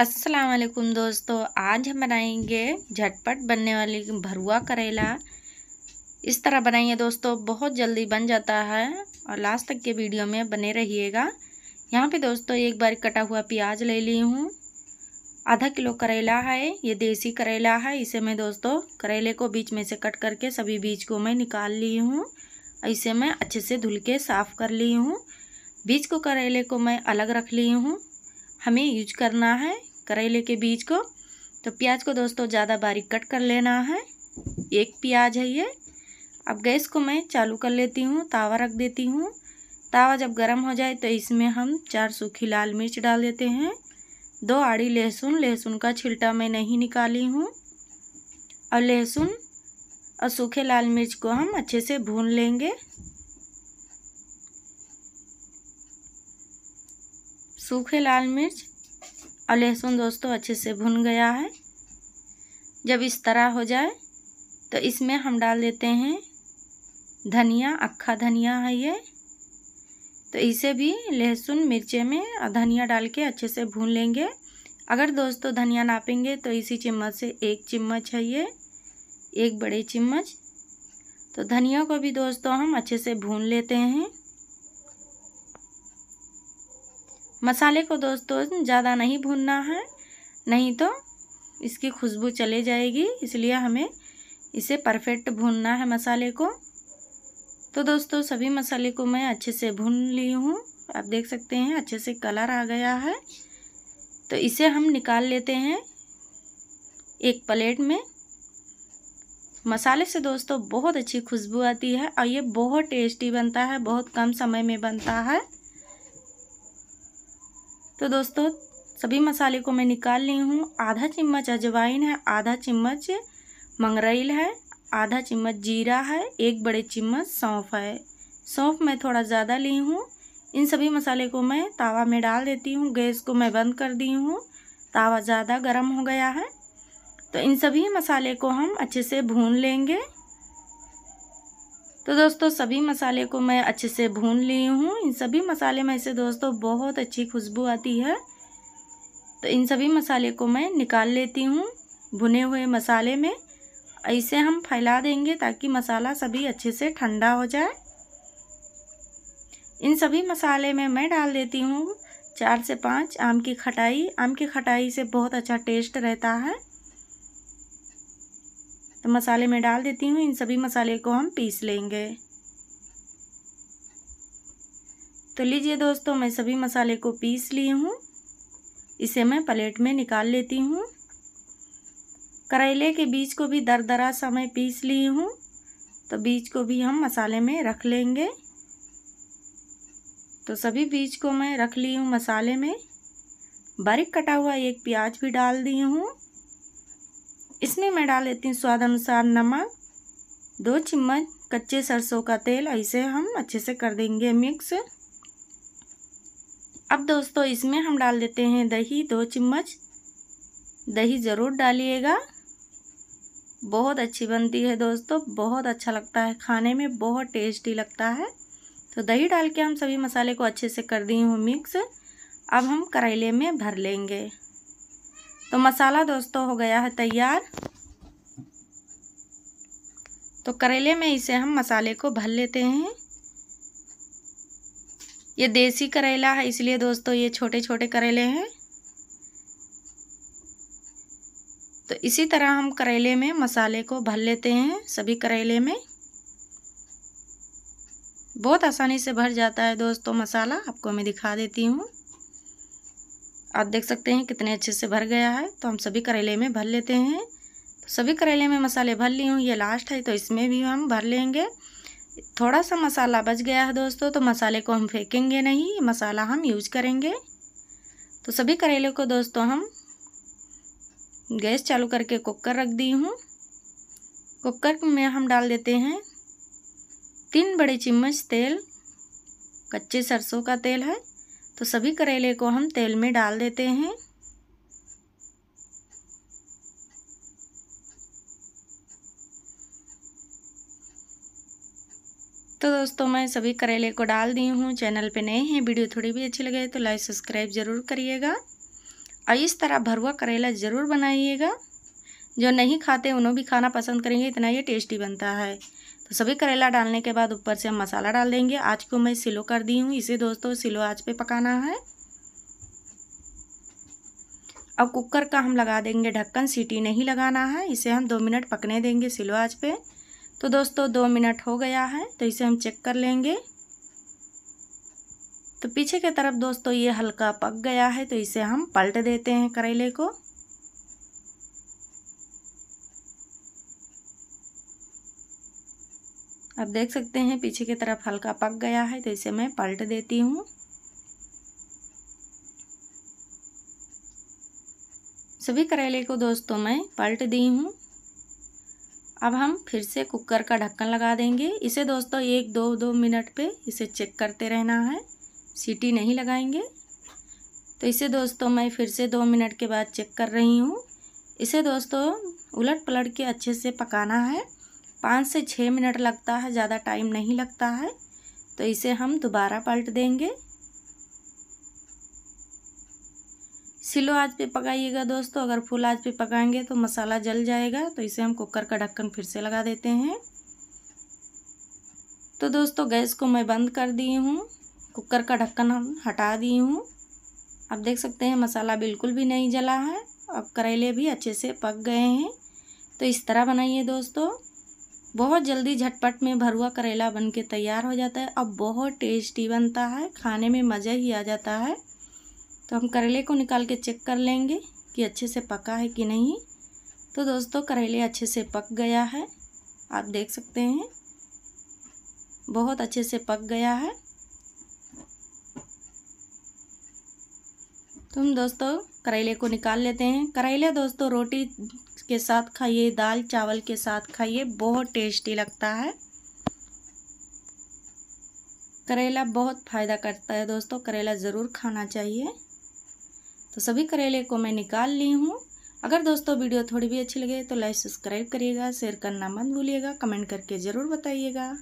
असलकुम दोस्तों आज हम बनाएंगे झटपट बनने वाली भरुआ करेला इस तरह बनाइए दोस्तों बहुत जल्दी बन जाता है और लास्ट तक के वीडियो में बने रहिएगा यहाँ पे दोस्तों एक बार कटा हुआ प्याज ले ली हूँ आधा किलो करेला है ये देसी करेला है इसे मैं दोस्तों करेले को बीच में से कट करके सभी बीज को मैं निकाल ली हूँ इसे मैं अच्छे से धुल के साफ़ कर ली हूँ बीज को करेले को मैं अलग रख ली हूँ हमें यूज करना है करेले के बीज को तो प्याज को दोस्तों ज़्यादा बारीक कट कर लेना है एक प्याज है ये अब गैस को मैं चालू कर लेती हूँ तावा रख देती हूँ तावा जब गर्म हो जाए तो इसमें हम चार सूखी लाल मिर्च डाल देते हैं दो आड़ी लहसुन लहसुन का छिलटा मैं नहीं निकाली हूँ और लहसुन और सूखे लाल मिर्च को हम अच्छे से भून लेंगे सूखे लाल मिर्च और लहसुन दोस्तों अच्छे से भुन गया है जब इस तरह हो जाए तो इसमें हम डाल देते हैं धनिया अक्खा धनिया है ये तो इसे भी लहसुन मिर्चे में और धनिया डाल के अच्छे से भून लेंगे अगर दोस्तों धनिया नापेंगे तो इसी चम्मच से एक चम्मच है ये एक बड़े चम्मच तो धनिया को भी दोस्तों हम अच्छे से भून लेते हैं मसाले को दोस्तों ज़्यादा नहीं भूनना है नहीं तो इसकी खुशबू चले जाएगी इसलिए हमें इसे परफेक्ट भूनना है मसाले को तो दोस्तों सभी मसाले को मैं अच्छे से भून ली हूँ आप देख सकते हैं अच्छे से कलर आ गया है तो इसे हम निकाल लेते हैं एक प्लेट में मसाले से दोस्तों बहुत अच्छी खुशबू आती है और ये बहुत टेस्टी बनता है बहुत कम समय में बनता है तो दोस्तों सभी मसाले को मैं निकाल ली हूँ आधा चम्मच अजवाइन है आधा चम्मच मंगरेल है आधा चम्मच जीरा है एक बड़े चम्मच सौंफ है सौंफ मैं थोड़ा ज़्यादा ली हूँ इन सभी मसाले को मैं तावा में डाल देती हूँ गैस को मैं बंद कर दी हूँ तावा ज़्यादा गर्म हो गया है तो इन सभी मसाले को हम अच्छे से भून लेंगे तो दोस्तों सभी मसाले को मैं अच्छे से भून ली हूँ इन सभी मसाले में से दोस्तों बहुत अच्छी खुशबू आती है तो इन सभी मसाले को मैं निकाल लेती हूँ भुने हुए मसाले में ऐसे हम फैला देंगे ताकि मसाला सभी अच्छे से ठंडा हो जाए इन सभी मसाले में मैं डाल देती हूँ चार से पाँच आम की खटाई आम की खटाई से बहुत अच्छा टेस्ट रहता है तो मसाले में डाल देती हूँ इन सभी मसाले को हम पीस लेंगे तो लीजिए दोस्तों मैं सभी मसाले को पीस ली हूँ इसे मैं प्लेट में निकाल लेती हूँ करेले के बीज को भी दर दरा सा मैं पीस ली हूँ तो बीज को भी हम मसाले में रख लेंगे तो सभी बीज को मैं रख ली हूँ मसाले में बारीक कटा हुआ एक प्याज भी डाल दी हूँ इसमें मैं डाल लेती हूँ स्वाद अनुसार नमक दो चम्मच कच्चे सरसों का तेल ऐसे हम अच्छे से कर देंगे मिक्स अब दोस्तों इसमें हम डाल देते हैं दही दो चम्मच दही ज़रूर डालिएगा बहुत अच्छी बनती है दोस्तों बहुत अच्छा लगता है खाने में बहुत टेस्टी लगता है तो दही डाल के हम सभी मसाले को अच्छे से कर दी हूँ मिक्स अब हम करेले में भर लेंगे तो मसाला दोस्तों हो गया है तैयार तो करेले में इसे हम मसाले को भर लेते हैं ये देसी करेला है इसलिए दोस्तों ये छोटे छोटे करेले हैं तो इसी तरह हम करेले में मसाले को भर लेते हैं सभी करेले में बहुत आसानी से भर जाता है दोस्तों मसाला आपको मैं दिखा देती हूँ आप देख सकते हैं कितने अच्छे से भर गया है तो हम सभी करेले में भर लेते हैं तो सभी करेले में मसाले भर ली हूँ ये लास्ट है तो इसमें भी हम भर लेंगे थोड़ा सा मसाला बच गया है दोस्तों तो मसाले को हम फेंकेंगे नहीं मसाला हम यूज करेंगे तो सभी करेले को दोस्तों हम गैस चालू करके कुकर रख दी हूँ कुकर में हम डाल देते हैं तीन बड़े चम्मच तेल कच्चे सरसों का तेल है तो सभी करेले को हम तेल में डाल देते हैं तो दोस्तों मैं सभी करेले को डाल दी हूँ चैनल पे नए हैं वीडियो थोड़ी भी अच्छी लगे तो लाइक सब्सक्राइब ज़रूर करिएगा और इस तरह भरुआ करेला ज़रूर बनाइएगा जो नहीं खाते उन्हों भी खाना पसंद करेंगे इतना ये टेस्टी बनता है तो सभी करेला डालने के बाद ऊपर से हम मसाला डाल देंगे आज को मैं सिलो कर दी हूँ इसे दोस्तों सिलो आज पे पकाना है अब कुकर का हम लगा देंगे ढक्कन सीटी नहीं लगाना है इसे हम दो मिनट पकने देंगे सिलो आज पे तो दोस्तों दो मिनट हो गया है तो इसे हम चेक कर लेंगे तो पीछे की तरफ दोस्तों ये हल्का पक गया है तो इसे हम पलट देते हैं करेले को आप देख सकते हैं पीछे की तरफ हल्का पक गया है तो इसे मैं पलट देती हूँ सभी करेले को दोस्तों मैं पलट दी हूँ अब हम फिर से कुकर का ढक्कन लगा देंगे इसे दोस्तों एक दो दो मिनट पे इसे चेक करते रहना है सीटी नहीं लगाएंगे तो इसे दोस्तों मैं फिर से दो मिनट के बाद चेक कर रही हूँ इसे दोस्तों उलट पलट के अच्छे से पकाना है पाँच से छः मिनट लगता है ज़्यादा टाइम नहीं लगता है तो इसे हम दोबारा पलट देंगे सिलो आज पे पकाइएगा दोस्तों अगर फुल आज पे पकाएंगे तो मसाला जल जाएगा तो इसे हम कुकर का ढक्कन फिर से लगा देते हैं तो दोस्तों गैस को मैं बंद कर दी हूँ कुकर का ढक्कन हम हटा दी हूँ आप देख सकते हैं मसाला बिल्कुल भी नहीं जला है अब करेले भी अच्छे से पक गए हैं तो इस तरह बनाइए दोस्तों बहुत जल्दी झटपट में भरुआ करेला बन के तैयार हो जाता है अब बहुत टेस्टी बनता है खाने में मज़ा ही आ जाता है तो हम करेले को निकाल के चेक कर लेंगे कि अच्छे से पका है कि नहीं तो दोस्तों करेले अच्छे से पक गया है आप देख सकते हैं बहुत अच्छे से पक गया है तुम तो दोस्तों करेले को निकाल लेते हैं करेले दोस्तों रोटी के साथ खाइए दाल चावल के साथ खाइए बहुत टेस्टी लगता है करेला बहुत फ़ायदा करता है दोस्तों करेला ज़रूर खाना चाहिए तो सभी करेले को मैं निकाल ली हूँ अगर दोस्तों वीडियो थोड़ी भी अच्छी लगे तो लाइक सब्सक्राइब करिएगा शेयर करना मत भूलिएगा कमेंट करके ज़रूर बताइएगा